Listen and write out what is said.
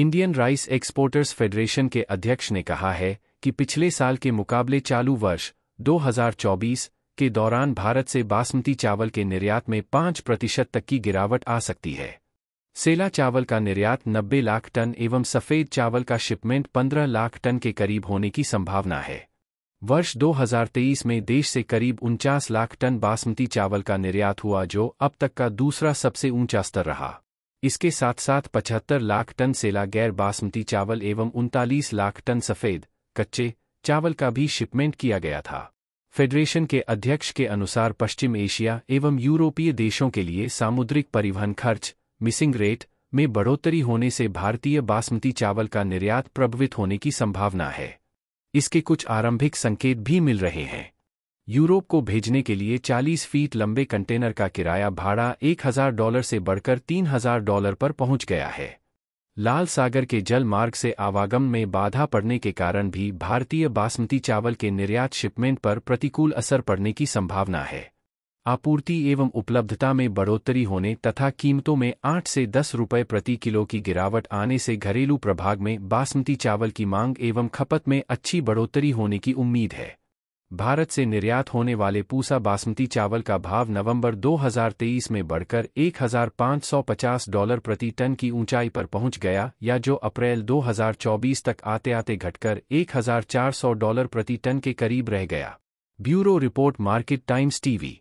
Indian rice exporters federation के अध्यक्ष ने कहा है कि पिछले साल के मुकाबले चालू वर्ष 2024 के दौरान भारत से बासमती चावल के निर्यात में पांच प्रतिशत तक की गिरावट आ सकती है सेला चावल का निर्यात 90 लाख टन एवं सफ़ेद चावल का शिपमेंट 15 लाख टन के करीब होने की संभावना है वर्ष 2023 में देश से करीब उनचास लाख टन बासमती चावल का निर्यात हुआ जो अब तक का दूसरा सबसे ऊंचा स्तर रहा इसके साथ साथ पचहत्तर लाख टन सेला गैर बासमती चावल एवं उनतालीस लाख टन सफ़ेद कच्चे चावल का भी शिपमेंट किया गया था फेडरेशन के अध्यक्ष के अनुसार पश्चिम एशिया एवं यूरोपीय देशों के लिए सामुद्रिक परिवहन खर्च मिसिंग रेट में बढ़ोतरी होने से भारतीय बासमती चावल का निर्यात प्रभावित होने की संभावना है इसके कुछ आरंभिक संकेत भी मिल रहे हैं यूरोप को भेजने के लिए 40 फीट लंबे कंटेनर का किराया भाड़ा 1000 डॉलर से बढ़कर 3000 डॉलर पर पहुंच गया है लाल सागर के जल मार्ग से आवागम में बाधा पड़ने के कारण भी भारतीय बासमती चावल के निर्यात शिपमेंट पर प्रतिकूल असर पड़ने की संभावना है आपूर्ति एवं उपलब्धता में बढ़ोतरी होने तथा कीमतों में 8 से 10 रुपये प्रति किलो की गिरावट आने से घरेलू प्रभाग में बासमती चावल की मांग एवं खपत में अच्छी बढ़ोतरी होने की उम्मीद है भारत से निर्यात होने वाले पूसा बासमती चावल का भाव नवंबर 2023 में बढ़कर 1,550 डॉलर प्रति टन की ऊंचाई पर पहुंच गया या जो अप्रैल 2024 तक आते आते घटकर 1,400 डॉलर प्रति टन के करीब रह गया bureau report Market Times TV